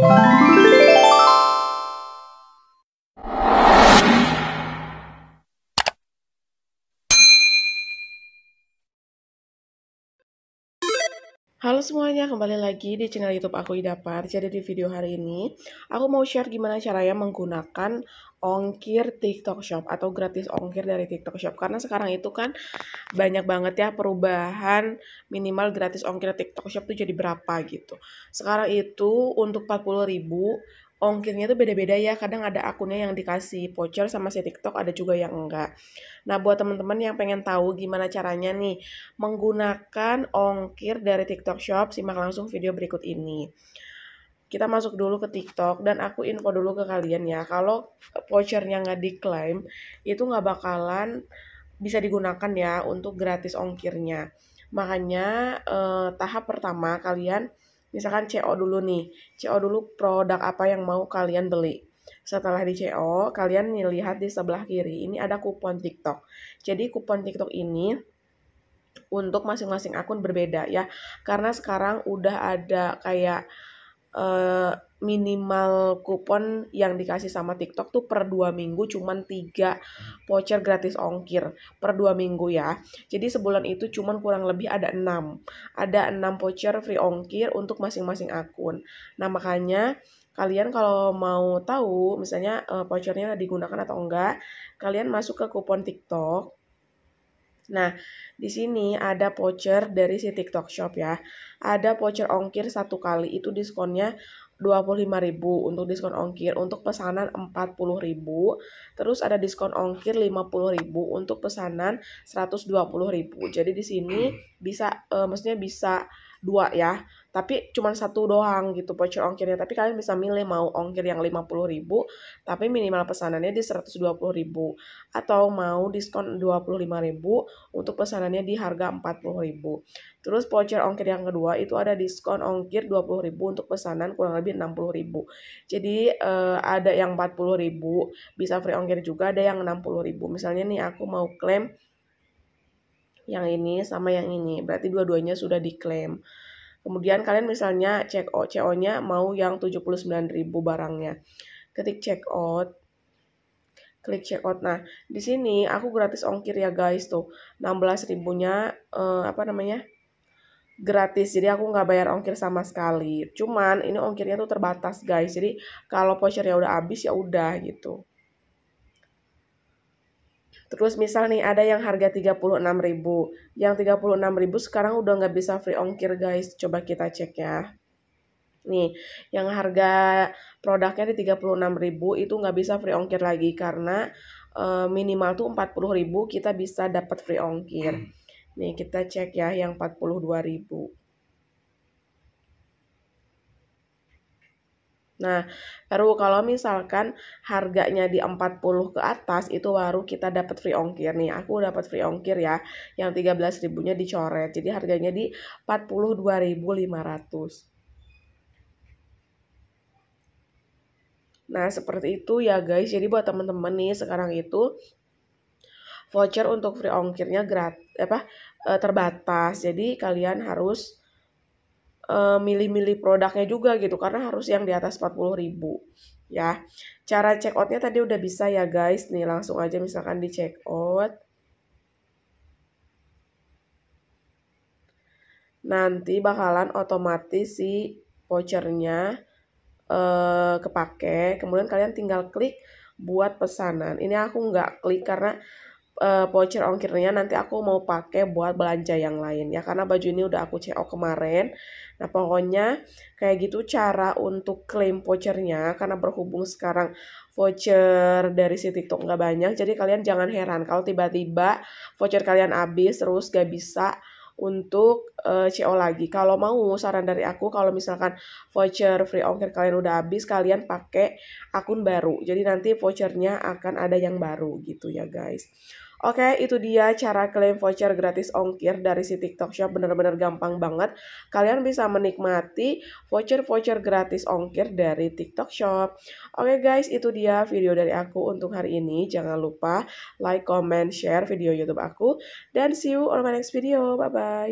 Bye. Halo semuanya, kembali lagi di channel YouTube aku Idapar. Jadi di video hari ini, aku mau share gimana caranya menggunakan ongkir TikTok Shop atau gratis ongkir dari TikTok Shop. Karena sekarang itu kan banyak banget ya perubahan minimal gratis ongkir TikTok Shop itu jadi berapa gitu. Sekarang itu untuk 40.000 ongkirnya tuh beda-beda ya. Kadang ada akunnya yang dikasih voucher sama si TikTok, ada juga yang enggak. Nah, buat teman-teman yang pengen tahu gimana caranya nih menggunakan ongkir dari TikTok Shop, simak langsung video berikut ini. Kita masuk dulu ke TikTok dan aku info dulu ke kalian ya. Kalau vouchernya nggak diklaim, itu nggak bakalan bisa digunakan ya untuk gratis ongkirnya. Makanya eh, tahap pertama kalian misalkan CO dulu nih CO dulu produk apa yang mau kalian beli setelah di CO kalian lihat di sebelah kiri ini ada kupon TikTok jadi kupon TikTok ini untuk masing-masing akun berbeda ya karena sekarang udah ada kayak Eh, minimal kupon yang dikasih sama TikTok tuh per dua minggu cuman tiga voucher gratis ongkir per dua minggu ya. Jadi sebulan itu cuman kurang lebih ada enam Ada enam voucher free ongkir untuk masing-masing akun. Nah, makanya kalian kalau mau tahu misalnya eh, vouchernya digunakan atau enggak, kalian masuk ke kupon TikTok Nah, di sini ada voucher dari si TikTok Shop ya. Ada voucher ongkir satu kali itu diskonnya 25.000 untuk diskon ongkir untuk pesanan 40.000. Terus ada diskon ongkir 50.000 untuk pesanan 120.000. Jadi di sini bisa uh, maksudnya bisa dua ya tapi cuma satu doang gitu voucher ongkirnya tapi kalian bisa milih mau ongkir yang puluh ribu tapi minimal pesanannya di puluh ribu atau mau diskon lima ribu untuk pesanannya di harga puluh ribu terus voucher ongkir yang kedua itu ada diskon ongkir puluh ribu untuk pesanan kurang lebih puluh ribu jadi eh, ada yang puluh ribu bisa free ongkir juga ada yang puluh ribu misalnya nih aku mau klaim yang ini sama yang ini. Berarti dua-duanya sudah diklaim. Kemudian kalian misalnya check out, CO-nya mau yang 79.000 barangnya. Ketik check out, klik check out. Nah, di sini aku gratis ongkir ya guys tuh. 16 ribunya eh, apa namanya? gratis jadi aku nggak bayar ongkir sama sekali cuman ini ongkirnya tuh terbatas guys jadi kalau vouchernya udah habis ya udah gitu Terus misal nih ada yang harga 36.000, yang 36.000 sekarang udah nggak bisa free ongkir guys. Coba kita cek ya. Nih, yang harga produknya di 36.000 itu nggak bisa free ongkir lagi karena e, minimal tuh 40.000 kita bisa dapat free ongkir. Nih, kita cek ya yang 42.000. Nah, baru kalau misalkan harganya di 40 ke atas itu baru kita dapat free ongkir nih. Aku dapat free ongkir ya. Yang 13.000-nya dicoret. Jadi harganya di 42.500. Nah, seperti itu ya guys. Jadi buat teman-teman nih sekarang itu voucher untuk free ongkirnya gratis apa eh, terbatas. Jadi kalian harus Eh, milih-milih uh, produknya juga gitu karena harus yang di atas 40000 ya cara check outnya tadi udah bisa ya guys nih langsung aja misalkan di check out nanti bakalan otomatis si vouchernya uh, kepake kemudian kalian tinggal klik buat pesanan ini aku nggak klik karena Eh, voucher ongkirnya nanti aku mau pakai buat belanja yang lain ya karena baju ini udah aku CO kemarin nah pokoknya kayak gitu cara untuk klaim vouchernya karena berhubung sekarang voucher dari si TikTok nggak banyak jadi kalian jangan heran kalau tiba-tiba voucher kalian habis terus gak bisa untuk uh, eh, CO lagi. Kalau mau saran dari aku kalau misalkan voucher free ongkir kalian udah habis, kalian pakai akun baru. Jadi nanti vouchernya akan ada yang baru gitu ya guys. Oke, itu dia cara klaim voucher gratis ongkir dari si TikTok Shop. benar-benar gampang banget. Kalian bisa menikmati voucher-voucher gratis ongkir dari TikTok Shop. Oke guys, itu dia video dari aku untuk hari ini. Jangan lupa like, comment, share video YouTube aku. Dan see you on my next video. Bye-bye.